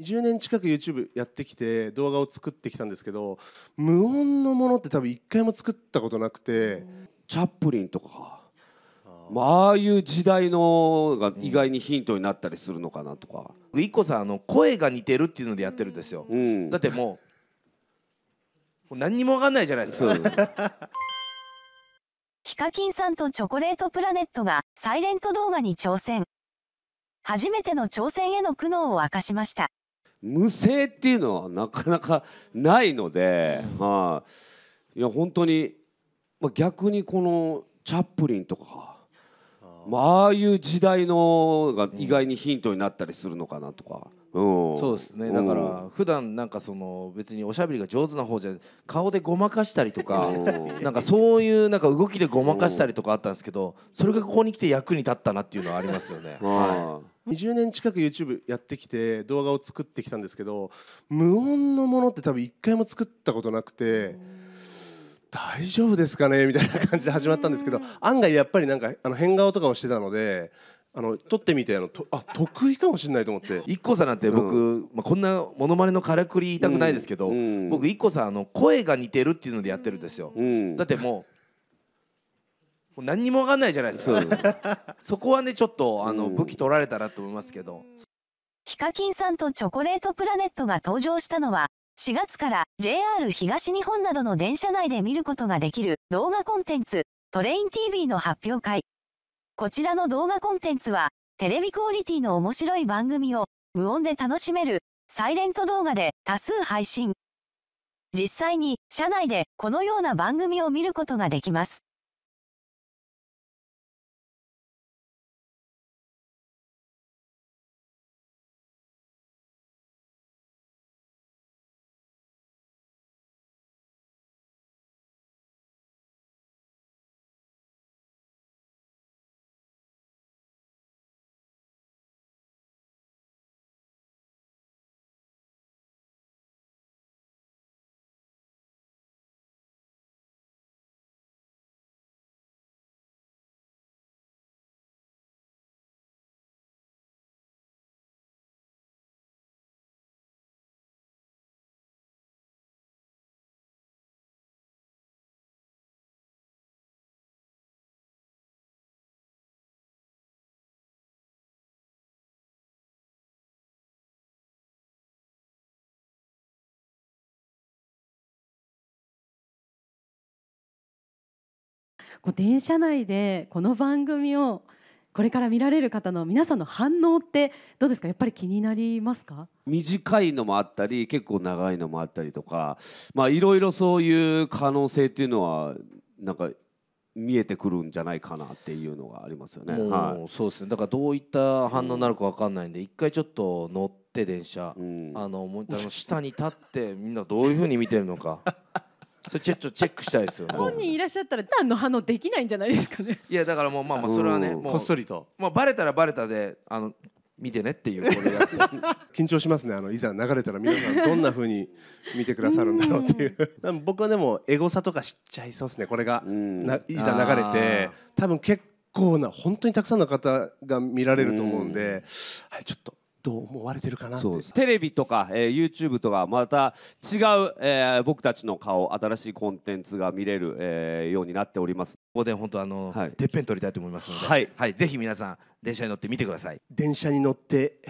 20年近く YouTube やってきて動画を作ってきたんですけど無音のものって多分一回も作ったことなくてチャップリンとかまあ、ああいう時代のが意外にヒントになったりするのかなとか IKKO さんあの声が似てるっていうのでやってるんですよ、うんだってもうもう何にも分かんないじゃないですか ヒカキンさんとチョコレートプラネットがサイレント動画に挑戦初めての挑戦への苦悩を明かしました無声っていうのはなかなかないので、はい、いや本当に、まあ、逆にこのチャップリンとかまあ、あいう時代のが意外にヒントになったりするのかなとか、うん、そうですねだから普段なんかその別におしゃべりが上手な方じゃ顔でごまかしたりとか なんかそういうなんか動きでごまかしたりとかあったんですけどそれがここに来て役に立ったなっていうのはありますよね。はい20年近く YouTube やってきて動画を作ってきたんですけど無音のものって多分一回も作ったことなくて大丈夫ですかねみたいな感じで始まったんですけど案外やっぱりなんかあの変顔とかをしてたので。あの撮ってみてあのとあ得意かもしれないと思って IKKO さんなんて僕、うん、まあ、こんなものまねのからくり言いたくないですけど、うん、僕 IKKO さんあの声が似てるっていうのでやってるんですよ、うん、だってもう何にも分かんないじゃないですか そこはねちょっとあの武器取られたらと思いますけどヒカキンさんとチョコレートプラネットが登場したのは4月から JR 東日本などの電車内で見ることができる動画コンテンツトレイン TV の発表会こちらの動画コンテンツはテレビクオリティの面白い番組を無音で楽しめるサイレント動画で多数配信実際に車内でこのような番組を見ることができますこう電車内でこの番組をこれから見られる方の皆さんの反応ってどうですかやっぱり気になりますか短いのもあったり結構長いのもあったりとかまあいろいろそういう可能性っていうのはなんか見えてくるんじゃないかなっていうのがありますよね。はい、そうですね。だからどういった反応になるかわかんないんで、一回ちょっと乗って電車、うん、あのモニターの下に立ってみんなどういうふうに見てるのか。それちょっとチェックしたいですよ、本人いらっしゃったら何の反応できないんじゃないですかね。いやだからもうまあまあそれはねこっそりと。まあバレたらバレたであの見てねっていう 緊張しますねあのいざ流れたら皆さんどんなふうに見てくださるんだろうっていう僕はでもエゴサとか知っちゃいそうですねこれがいざ流れて多分結構な本当にたくさんの方が見られると思うんで、はい、ちょっとと思われてるかなってテレビとか、えー、YouTube とかまた違う、えー、僕たちの顔新しいコンテンツが見れる、えー、ようになっておりますここで本当あの、はい、てっぺん取りたいと思いますので、はい、はい、ぜひ皆さん電車に乗ってみてください電車に乗って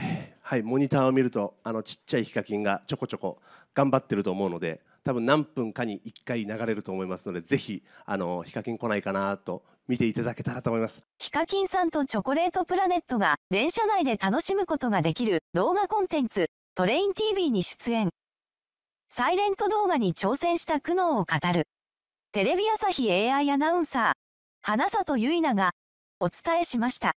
はい、モニターを見るとあのちっちゃいヒカキンがちょこちょこ頑張ってると思うので多分何分かに1回流れると思いますのでぜひあのヒカキン来ないかなと見ていただけたらと思いますヒカキンさんとチョコレートプラネットが電車内で楽しむことができる動画コンテンツトレイン TV に出演サイレント動画に挑戦した苦悩を語るテレビ朝日 AI アナウンサー花里結菜がお伝えしました。